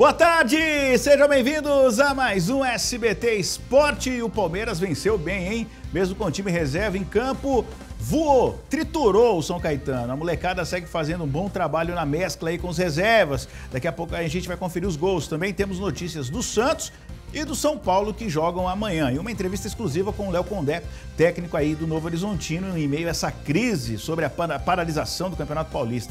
Boa tarde, sejam bem-vindos a mais um SBT Esporte. o Palmeiras venceu bem, hein? Mesmo com o time reserva em campo, voou, triturou o São Caetano. A molecada segue fazendo um bom trabalho na mescla aí com os reservas. Daqui a pouco a gente vai conferir os gols. Também temos notícias do Santos e do São Paulo que jogam amanhã. E uma entrevista exclusiva com o Léo Condé, técnico aí do Novo Horizontino, em meio a essa crise sobre a paralisação do Campeonato Paulista.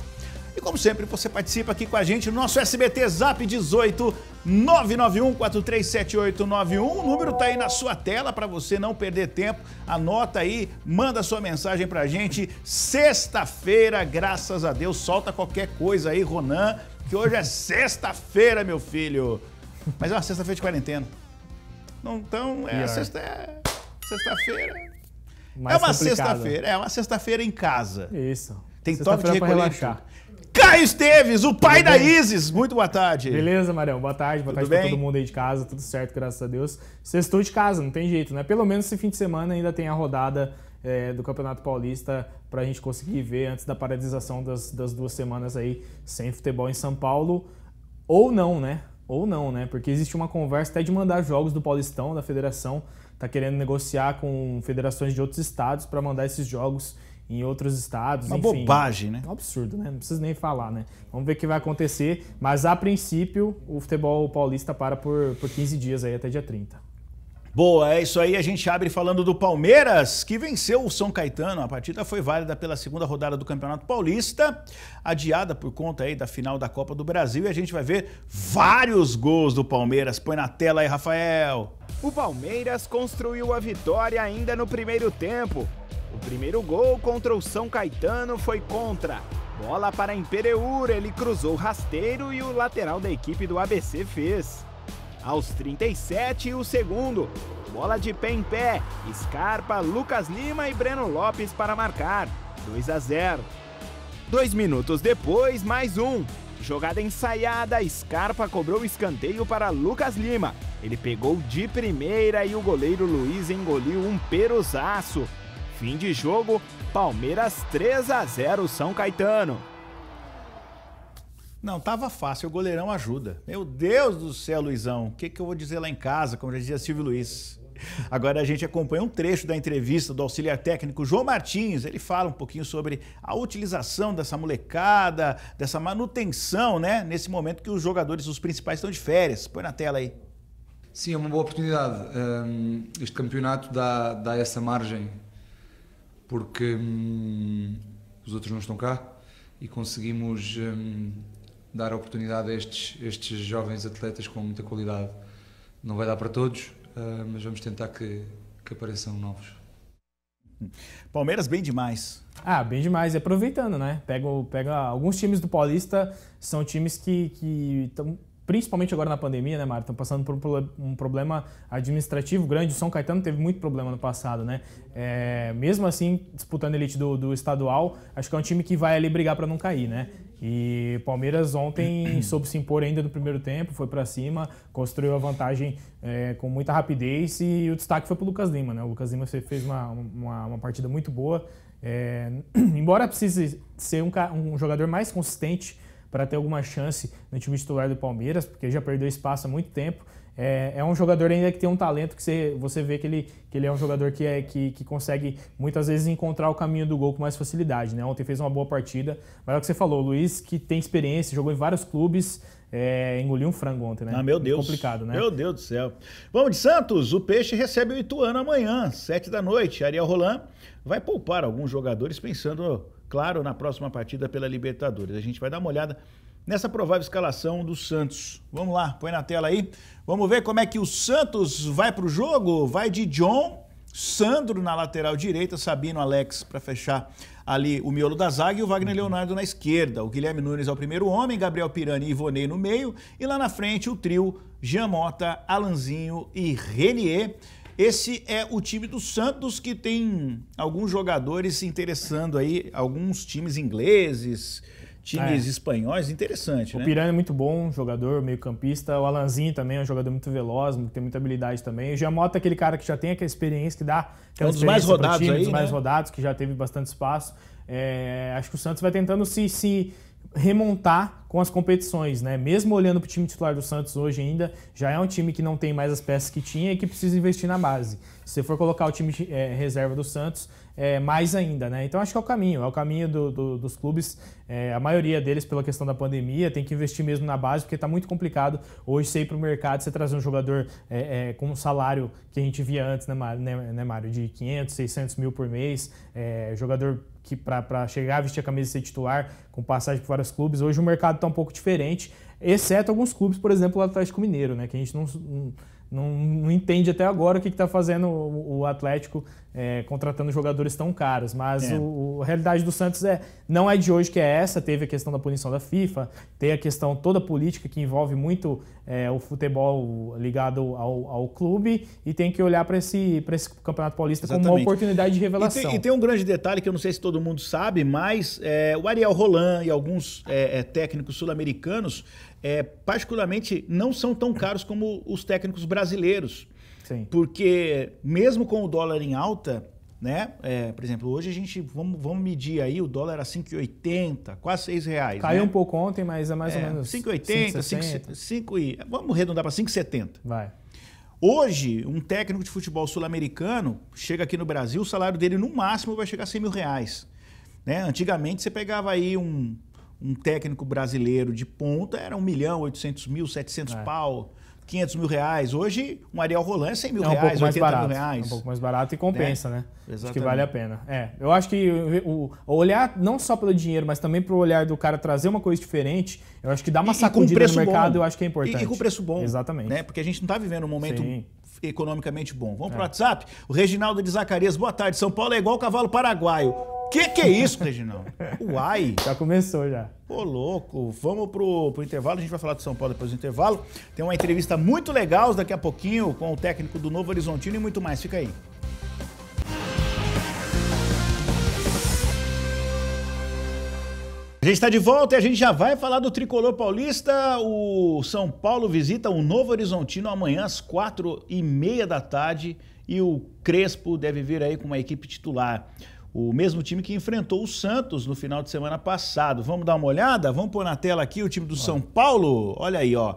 E como sempre, você participa aqui com a gente no nosso SBT Zap 18 991-437891. O número está aí na sua tela para você não perder tempo. Anota aí, manda sua mensagem para a gente. Sexta-feira, graças a Deus, solta qualquer coisa aí, Ronan, que hoje é sexta-feira, meu filho. Mas é uma sexta-feira de quarentena. Não, então, é sexta, é sexta-feira. É uma sexta-feira, é uma sexta-feira em casa. Isso. Tem toque de recolher. Caio Esteves, o pai da Isis. Muito boa tarde. Beleza, Marião? Boa tarde. Boa tudo tarde bem? pra todo mundo aí de casa. Tudo certo, graças a Deus. Sextou de casa, não tem jeito, né? Pelo menos esse fim de semana ainda tem a rodada é, do Campeonato Paulista para a gente conseguir ver antes da paralisação das, das duas semanas aí sem futebol em São Paulo. Ou não, né? Ou não, né? Porque existe uma conversa até de mandar jogos do Paulistão, da federação, tá querendo negociar com federações de outros estados para mandar esses jogos em outros estados. Uma enfim, bobagem, né? Um absurdo, né? Não preciso nem falar, né? Vamos ver o que vai acontecer. Mas a princípio, o futebol paulista para por, por 15 dias aí até dia 30. Boa, é isso aí. A gente abre falando do Palmeiras, que venceu o São Caetano. A partida foi válida pela segunda rodada do Campeonato Paulista, adiada por conta aí da final da Copa do Brasil. E a gente vai ver vários gols do Palmeiras. Põe na tela aí, Rafael. O Palmeiras construiu a vitória ainda no primeiro tempo, o primeiro gol contra o São Caetano foi contra. Bola para Impereur, ele cruzou rasteiro e o lateral da equipe do ABC fez. Aos 37, o segundo. Bola de pé em pé. Scarpa, Lucas Lima e Breno Lopes para marcar. 2 a 0. Dois minutos depois, mais um. Jogada ensaiada, Scarpa cobrou escanteio para Lucas Lima. Ele pegou de primeira e o goleiro Luiz engoliu um peruzaço. Fim de jogo, Palmeiras 3 a 0 São Caetano. Não, tava fácil, o goleirão ajuda. Meu Deus do céu, Luizão, o que, que eu vou dizer lá em casa, como já dizia Silvio Luiz? Agora a gente acompanha um trecho da entrevista do auxiliar técnico João Martins. Ele fala um pouquinho sobre a utilização dessa molecada, dessa manutenção, né? Nesse momento que os jogadores, os principais, estão de férias. Põe na tela aí. Sim, é uma boa oportunidade. Ehm, este campeonato dá, dá essa margem porque hum, os outros não estão cá e conseguimos hum, dar oportunidade a estes, estes jovens atletas com muita qualidade. Não vai dar para todos, uh, mas vamos tentar que, que apareçam novos. Palmeiras bem demais. Ah, bem demais. E aproveitando, né? Pega, pega alguns times do Paulista, são times que estão principalmente agora na pandemia, né, Marta? Estão passando por um problema administrativo grande. O São Caetano teve muito problema no passado, né? É, mesmo assim, disputando elite do, do, estadual, acho que é um time que vai ali brigar para não cair, né? E Palmeiras ontem soube se impor ainda no primeiro tempo, foi para cima, construiu a vantagem é, com muita rapidez e o destaque foi para Lucas Lima, né? O Lucas Lima fez uma, uma, uma partida muito boa. É, embora precise ser um, um jogador mais consistente para ter alguma chance no time titular do Palmeiras, porque já perdeu espaço há muito tempo. É, é um jogador ainda que tem um talento que você, você vê que ele, que ele é um jogador que, é, que, que consegue muitas vezes encontrar o caminho do gol com mais facilidade. Né? Ontem fez uma boa partida, mas é o que você falou, o Luiz, que tem experiência, jogou em vários clubes, é, engoliu um frango ontem, né? Ah, meu é Deus. Complicado, né? Meu Deus do céu. Vamos de Santos. O Peixe recebe o Ituano amanhã, sete da noite. Ariel Roland vai poupar alguns jogadores pensando claro, na próxima partida pela Libertadores. A gente vai dar uma olhada nessa provável escalação do Santos. Vamos lá, põe na tela aí. Vamos ver como é que o Santos vai para o jogo. Vai de John, Sandro na lateral direita, Sabino Alex para fechar ali o miolo da zaga e o Wagner uhum. Leonardo na esquerda. O Guilherme Nunes é o primeiro homem, Gabriel Pirani e Ivonei no meio. E lá na frente o trio Jamota, Alanzinho e Renier. Esse é o time do Santos que tem alguns jogadores se interessando aí, alguns times ingleses, times é. espanhóis, interessante, o né? O Piranha é muito bom, jogador, meio-campista. O Alanzinho também é um jogador muito veloz, tem muita habilidade também. O Giamota é aquele cara que já tem aquela experiência, que dá é um dos mais rodados time, aí, dos né? mais rodados, que já teve bastante espaço. É, acho que o Santos vai tentando se, se remontar com as competições, né? Mesmo olhando para o time titular do Santos hoje ainda, já é um time que não tem mais as peças que tinha e que precisa investir na base. Se você for colocar o time de, eh, é, reserva do Santos, é, mais ainda, né? Então acho que é o caminho, é o caminho do, do, dos clubes, é, a maioria deles pela questão da pandemia, tem que investir mesmo na base, porque está muito complicado hoje você ir para o mercado, você trazer um jogador com um salário que a gente via antes, né, Mário, né, né, Mário de 500, 600 mil por mês, jogador que para chegar, vestir a camisa e ser titular, com passagem para vários clubes. Hoje o mercado está um pouco diferente, exceto alguns clubes, por exemplo, o Atlético Mineiro, né? Que a gente não, não, não entende até agora o que está fazendo o, o Atlético é, contratando jogadores tão caros. Mas é. o, a realidade do Santos é não é de hoje que é essa. Teve a questão da punição da FIFA, tem a questão toda política que envolve muito é, o futebol ligado ao, ao, clube e tem que olhar para esse, esse Campeonato Paulista Exatamente. como uma oportunidade de revelação. E tem, e tem, um grande detalhe que eu não sei se todo mundo sabe, mas é, o Ariel Roland e alguns é, é, técnicos sul-americanos é, particularmente, não são tão caros como os técnicos brasileiros. Sim. Porque mesmo com o dólar em alta, né? É, por exemplo, hoje a gente vamos, vamos medir aí o dólar a 5,80, quase 6 reais. Caiu né? um pouco ontem, mas é mais ou é, menos. 5,80, 5, 5 Vamos arredondar para 5,70. Vai. Hoje, um técnico de futebol sul-americano chega aqui no Brasil, o salário dele no máximo vai chegar a 100 mil reais. Né? Antigamente você pegava aí um um técnico brasileiro de ponta era 1 milhão, 800 mil, 700 é. pau. 500 mil reais. Hoje, um Ariel Roland é 100 mil é um reais, pouco mais barato, mil reais. É um pouco mais barato e compensa, é, né? Exatamente. Né? Acho que vale a pena. É, eu acho que o, o olhar não só pelo dinheiro, mas também para o olhar do cara trazer uma coisa diferente, eu acho que dá uma sacudida no mercado, bom. eu acho que é importante. E, e com preço bom. Exatamente. Né? Porque a gente não está vivendo um momento Sim. economicamente bom. Vamos é. para o WhatsApp? O Reginaldo de Zacarias, boa tarde. São Paulo é igual o cavalo paraguaio que que é isso, Reginaldo? Uai! Já começou já. Ô, louco, vamos pro, pro intervalo, a gente vai falar de São Paulo depois do intervalo. Tem uma entrevista muito legal daqui a pouquinho com o técnico do Novo Horizontino e muito mais. Fica aí. A gente está de volta e a gente já vai falar do Tricolor Paulista. O São Paulo visita o Novo Horizontino amanhã às quatro e meia da tarde e o Crespo deve vir aí com uma equipe titular o mesmo time que enfrentou o Santos no final de semana passado. Vamos dar uma olhada? Vamos pôr na tela aqui o time do Olha. São Paulo? Olha aí, ó.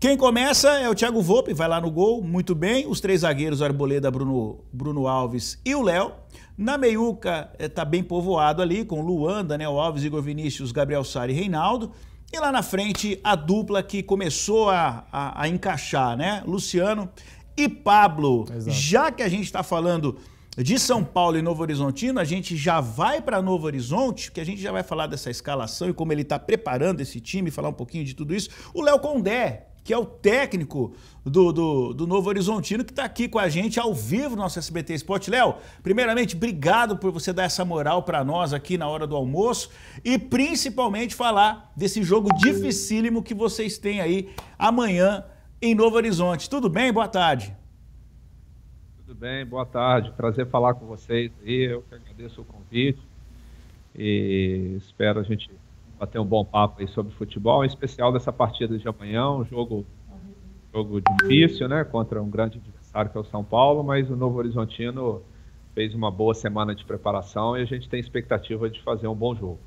Quem começa é o Thiago Volpe, vai lá no gol, muito bem. Os três zagueiros, Arboleda, Bruno, Bruno Alves e o Léo. Na meiuca está eh, bem povoado ali, com Luanda, né, o Alves, Igor Vinícius, Gabriel Sari e Reinaldo. E lá na frente, a dupla que começou a, a, a encaixar, né? Luciano e Pablo. Exato. Já que a gente está falando de São Paulo e Novo Horizontino, a gente já vai para Novo Horizonte, que a gente já vai falar dessa escalação e como ele está preparando esse time, falar um pouquinho de tudo isso. O Léo Condé, que é o técnico do, do, do Novo Horizontino, que está aqui com a gente ao vivo no nosso SBT Esporte. Léo, primeiramente, obrigado por você dar essa moral para nós aqui na hora do almoço e principalmente falar desse jogo dificílimo que vocês têm aí amanhã em Novo Horizonte. Tudo bem? Boa tarde tudo bem? Boa tarde, prazer falar com vocês aí. Eu que agradeço o convite e espero a gente bater um bom papo aí sobre futebol, em especial dessa partida de amanhã, um jogo, jogo difícil, né? Contra um grande adversário que é o São Paulo, mas o Novo Horizontino fez uma boa semana de preparação e a gente tem expectativa de fazer um bom jogo.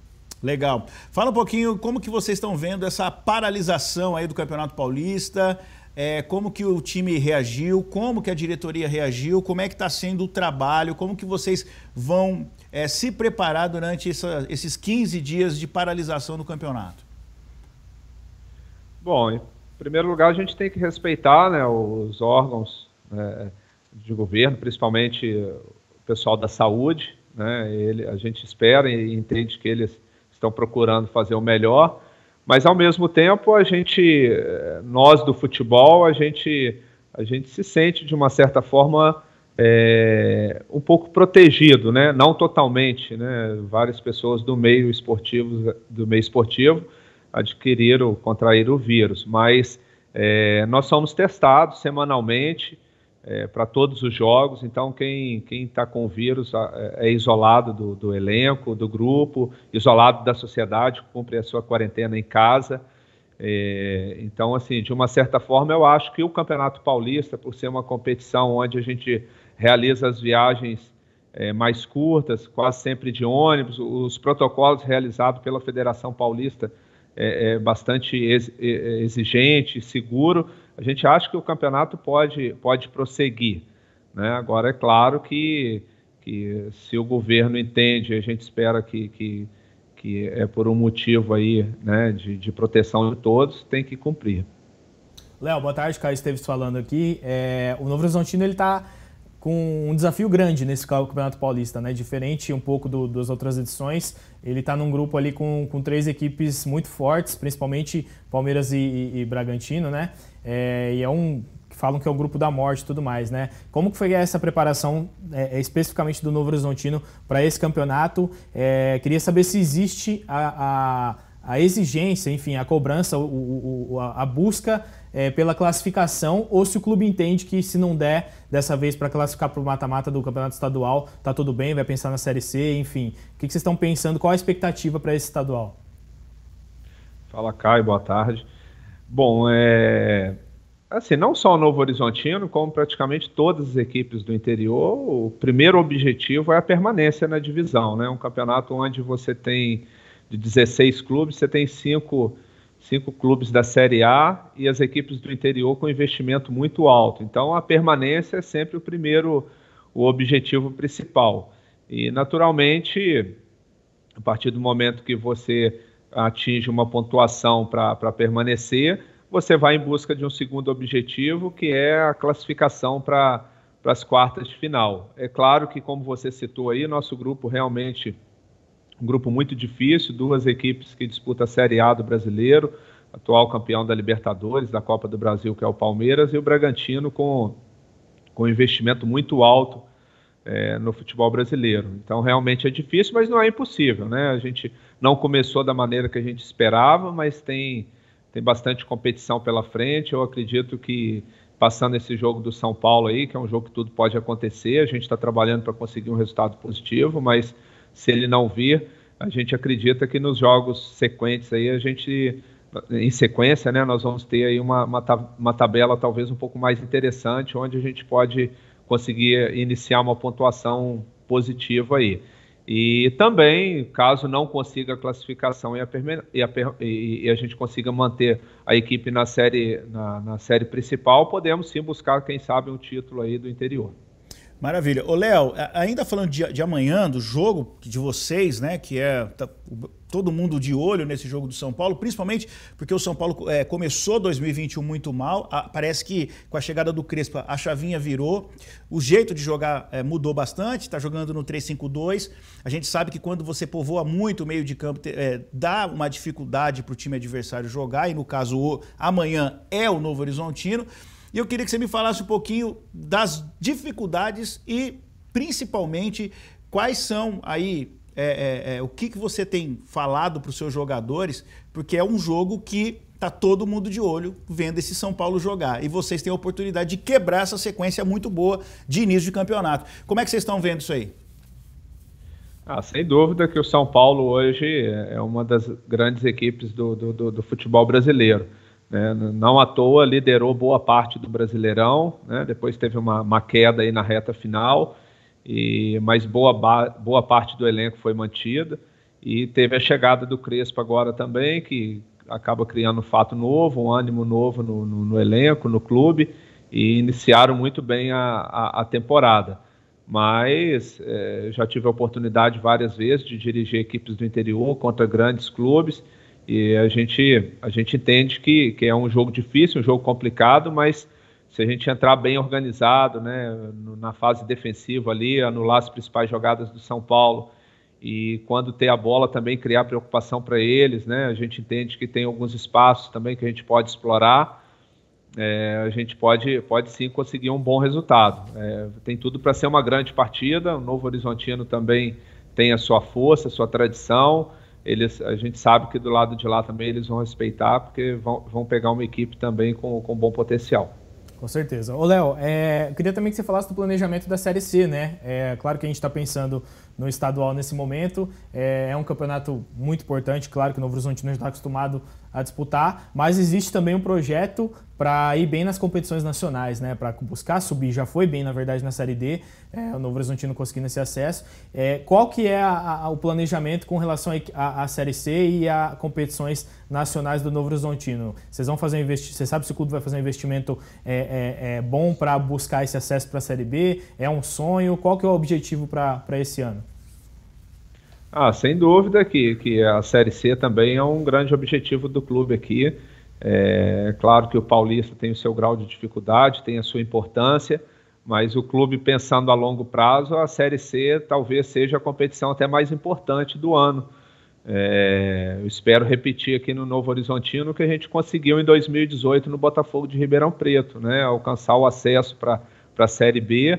Legal. Fala um pouquinho como que vocês estão vendo essa paralisação aí do Campeonato Paulista, é, como que o time reagiu, como que a diretoria reagiu, como é que está sendo o trabalho, como que vocês vão é, se preparar durante essa, esses 15 dias de paralisação do campeonato? Bom, em primeiro lugar a gente tem que respeitar né, os órgãos né, de governo, principalmente o pessoal da saúde, né, ele, a gente espera e entende que eles estão procurando fazer o melhor, mas ao mesmo tempo, a gente, nós do futebol, a gente, a gente se sente de uma certa forma é, um pouco protegido, né? Não totalmente, né? Várias pessoas do meio esportivo, do meio esportivo, adquiriram, contraíram o vírus, mas é, nós somos testados semanalmente é, para todos os jogos. Então, quem está com o vírus é isolado do, do, elenco, do grupo, isolado da sociedade, cumpre a sua quarentena em casa. É, então, assim, de uma certa forma, eu acho que o Campeonato Paulista, por ser uma competição onde a gente realiza as viagens é, mais curtas, quase sempre de ônibus, os protocolos realizados pela Federação Paulista é, é bastante ex, é, é exigente, seguro, a gente acha que o campeonato pode, pode prosseguir. Né? Agora, é claro que, que se o governo entende, a gente espera que, que, que é por um motivo aí, né, de, de proteção de todos, tem que cumprir. Léo, boa tarde, Caio Esteves falando aqui. É, o Novo Horizontino, ele está com um desafio grande nesse Campeonato Paulista, né? Diferente um pouco do, das outras edições, ele está num grupo ali com, com três equipes muito fortes, principalmente Palmeiras e, e, e Bragantino, né? É, e é um falam que é o grupo da morte e tudo mais, né? Como que foi essa preparação é, é especificamente do Novo Horizontino para esse campeonato? É, queria saber se existe a, a, a, exigência, enfim, a cobrança, o, o, a, a busca é, pela classificação ou se o clube entende que se não der dessa vez para classificar para o mata-mata do campeonato estadual, tá tudo bem, vai pensar na Série C, enfim. O que, vocês estão pensando? Qual a expectativa para esse estadual? Fala, Caio, boa tarde. Bom, é, assim, não só o Novo Horizontino, como praticamente todas as equipes do interior, o primeiro objetivo é a permanência na divisão, né? Um campeonato onde você tem de 16 clubes, você tem cinco cinco clubes da Série A e as equipes do interior com investimento muito alto. Então a permanência é sempre o primeiro, o objetivo principal. E naturalmente, a partir do momento que você atinge uma pontuação para permanecer, você vai em busca de um segundo objetivo, que é a classificação para as quartas de final. É claro que, como você citou aí, nosso grupo realmente um grupo muito difícil, duas equipes que disputam a Série A do brasileiro, atual campeão da Libertadores, da Copa do Brasil, que é o Palmeiras, e o Bragantino com, com investimento muito alto é, no futebol brasileiro. Então, realmente é difícil, mas não é impossível, né? A gente não começou da maneira que a gente esperava, mas tem, tem bastante competição pela frente. Eu acredito que passando esse jogo do São Paulo aí, que é um jogo que tudo pode acontecer, a gente está trabalhando para conseguir um resultado positivo, mas se ele não vir, a gente acredita que nos jogos sequentes aí a gente em sequência, né, nós vamos ter aí uma, uma, uma tabela talvez um pouco mais interessante, onde a gente pode conseguir iniciar uma pontuação positiva aí. E também, caso não consiga a classificação e a, e a, e a gente consiga manter a equipe na série, na, na série principal, podemos sim buscar, quem sabe, um título aí do interior. Maravilha. Ô, Léo, ainda falando de, de, amanhã, do jogo de vocês, né? Que é tá, todo mundo de olho nesse jogo do São Paulo, principalmente porque o São Paulo é, começou 2021 muito mal. A, parece que com a chegada do Crespa a chavinha virou. O jeito de jogar é, mudou bastante, está jogando no 3-5-2. A gente sabe que quando você povoa muito o meio de campo, é, dá uma dificuldade para o time adversário jogar, e no caso, o, amanhã é o Novo Horizontino. E eu queria que você me falasse um pouquinho das dificuldades e, principalmente, quais são aí é, é, é, o que, que você tem falado para os seus jogadores, porque é um jogo que tá todo mundo de olho vendo esse São Paulo jogar. E vocês têm a oportunidade de quebrar essa sequência muito boa de início de campeonato. Como é que vocês estão vendo isso aí? Ah, sem dúvida que o São Paulo hoje é, é uma das grandes equipes do, do, do, do futebol brasileiro. É, não à toa liderou boa parte do Brasileirão, né? depois teve uma, uma, queda aí na reta final, e, mas boa, boa parte do elenco foi mantida. E teve a chegada do Crespo agora também, que acaba criando um fato novo, um ânimo novo no, no, no elenco, no clube, e iniciaram muito bem a, a, a temporada. Mas é, já tive a oportunidade várias vezes de dirigir equipes do interior contra grandes clubes e a gente, a gente entende que, que é um jogo difícil, um jogo complicado, mas se a gente entrar bem organizado, né, na fase defensiva ali, anular as principais jogadas do São Paulo e quando ter a bola também criar preocupação para eles, né, a gente entende que tem alguns espaços também que a gente pode explorar, é, a gente pode, pode sim conseguir um bom resultado. É, tem tudo para ser uma grande partida, o Novo Horizontino também tem a sua força, a sua tradição, eles, a gente sabe que do lado de lá também eles vão respeitar, porque vão, vão pegar uma equipe também com, com bom potencial. Com certeza. Ô, Léo, é, queria também que você falasse do planejamento da Série C, né? É, claro que a gente está pensando no estadual nesse momento, é, é, um campeonato muito importante, claro que o Novo Horizontino está acostumado a disputar, mas existe também um projeto para ir bem nas competições nacionais, né? Para buscar subir, já foi bem, na verdade, na Série D, é, o Novo Horizontino conseguindo esse acesso. É, qual que é a, a, o planejamento com relação à Série C e a competições nacionais do Novo Horizontino? Vocês vão fazer um investimento, você sabe se o clube vai fazer um investimento é, é, é bom para buscar esse acesso para a Série B? É um sonho? Qual que é o objetivo para esse ano? Ah, sem dúvida que, que a Série C também é um grande objetivo do clube aqui. É claro que o Paulista tem o seu grau de dificuldade, tem a sua importância, mas o clube pensando a longo prazo, a Série C talvez seja a competição até mais importante do ano. É, eu espero repetir aqui no Novo Horizontino o que a gente conseguiu em 2018 no Botafogo de Ribeirão Preto, né? Alcançar o acesso para a Série B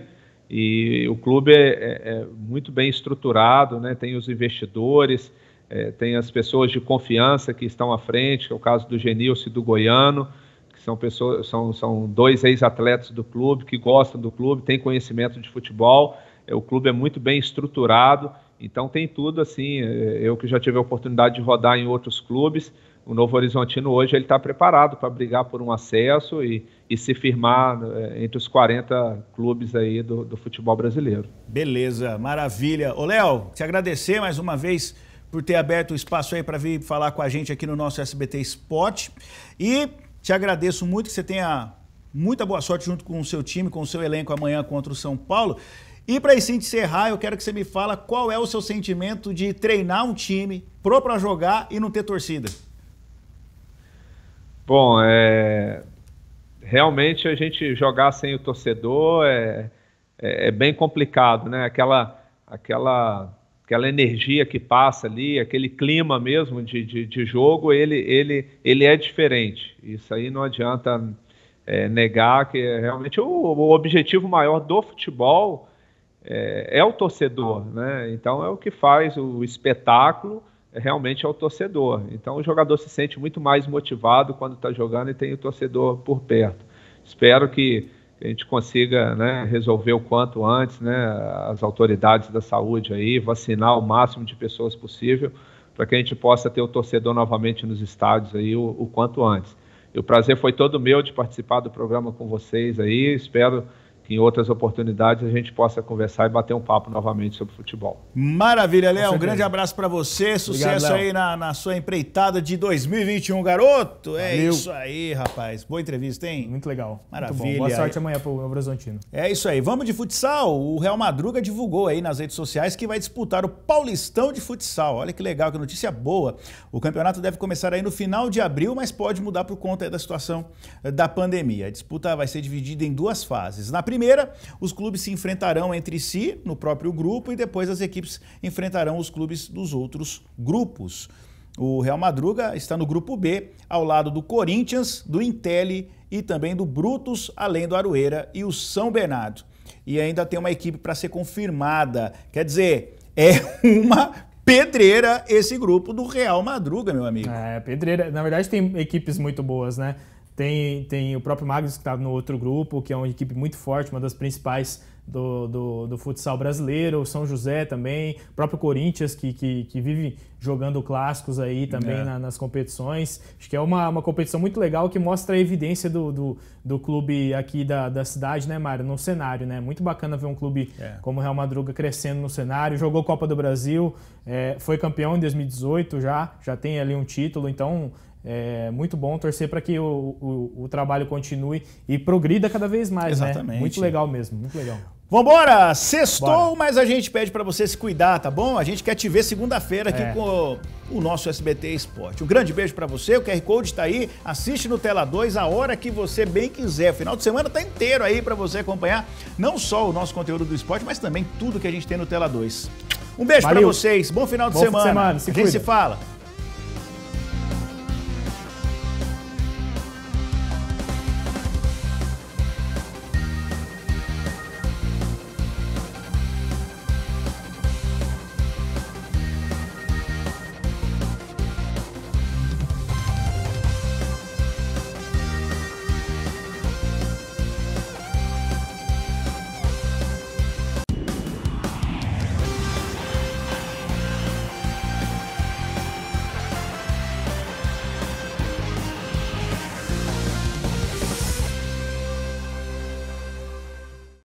e o clube é, é, é muito bem estruturado, né? tem os investidores, é, tem as pessoas de confiança que estão à frente, que é o caso do Genilson e do Goiano, que são, pessoas, são, são dois ex-atletas do clube, que gostam do clube, têm conhecimento de futebol, é, o clube é muito bem estruturado, então tem tudo assim. É, eu que já tive a oportunidade de rodar em outros clubes, o Novo Horizontino hoje ele está preparado para brigar por um acesso e, e se firmar é, entre os 40 clubes aí do, do futebol brasileiro. Beleza, maravilha. Ô Léo, te agradecer mais uma vez por ter aberto o espaço aí para vir falar com a gente aqui no nosso SBT Esporte e te agradeço muito que você tenha muita boa sorte junto com o seu time, com o seu elenco amanhã contra o São Paulo. E para isso encerrar, eu quero que você me fala qual é o seu sentimento de treinar um time pro para jogar e não ter torcida. Bom, é, realmente a gente jogar sem o torcedor é, é, é, bem complicado, né? Aquela, aquela, aquela energia que passa ali, aquele clima mesmo de, de, de jogo, ele, ele, ele é diferente. Isso aí não adianta é, negar que é realmente o, o, objetivo maior do futebol é, é, o torcedor, né? Então é o que faz o espetáculo realmente é o torcedor. Então o jogador se sente muito mais motivado quando está jogando e tem o torcedor por perto. Espero que a gente consiga né, resolver o quanto antes, né, as autoridades da saúde aí, vacinar o máximo de pessoas possível, para que a gente possa ter o torcedor novamente nos estádios aí o, o quanto antes. E o prazer foi todo meu de participar do programa com vocês aí, espero que em outras oportunidades a gente possa conversar e bater um papo novamente sobre futebol. Maravilha, Léo. Um grande abraço para você. Sucesso Obrigado, aí na, na, sua empreitada de 2021, garoto. É Valeu. É isso aí, rapaz. Boa entrevista, hein? Muito legal. Maravilha. Muito Boa sorte amanhã pro Novo Horizontino. É isso aí. Vamos de futsal. O Real Madruga divulgou aí nas redes sociais que vai disputar o Paulistão de futsal. Olha que legal, que notícia boa. O campeonato deve começar aí no final de abril, mas pode mudar por conta da situação eh, da pandemia. A disputa vai ser dividida em duas fases. Na primeira primeira, os clubes se enfrentarão entre si no próprio grupo e depois as equipes enfrentarão os clubes dos outros grupos. O Real Madruga está no grupo B, ao lado do Corinthians, do Intelli e também do Brutus, além do Aroeira e o São Bernardo. E ainda tem uma equipe para ser confirmada. Quer dizer, é uma pedreira esse grupo do Real Madruga, meu amigo. É, pedreira. Na verdade, tem equipes muito boas, né? Tem, tem o próprio Magnus, que está no outro grupo, que é uma equipe muito forte, uma das principais do, do, do, futsal brasileiro, o São José também, o próprio Corinthians, que, que, que vive jogando clássicos aí também é. na, nas competições. Acho que é uma, uma competição muito legal que mostra a evidência do, do, do clube aqui da, da cidade, né, Mário? No cenário, né? Muito bacana ver um clube é. como o Real Madruga crescendo no cenário. Jogou Copa do Brasil, é, foi campeão em 2018 já, já tem ali um título, então é muito bom torcer para que o, o, o, trabalho continue e progrida cada vez mais. Né? Exatamente. Né? Muito legal mesmo, muito legal. Vambora! Sextou, Bora. mas a gente pede para você se cuidar, tá bom? A gente quer te ver segunda-feira aqui é. com o, o nosso SBT Esporte. Um grande beijo para você, o QR Code está aí, assiste no Tela 2 a hora que você bem quiser. O final de semana tá inteiro aí para você acompanhar não só o nosso conteúdo do esporte, mas também tudo que a gente tem no Tela 2. Um beijo para vocês, bom final de bom semana. Fim de semana se a gente cuida. se fala.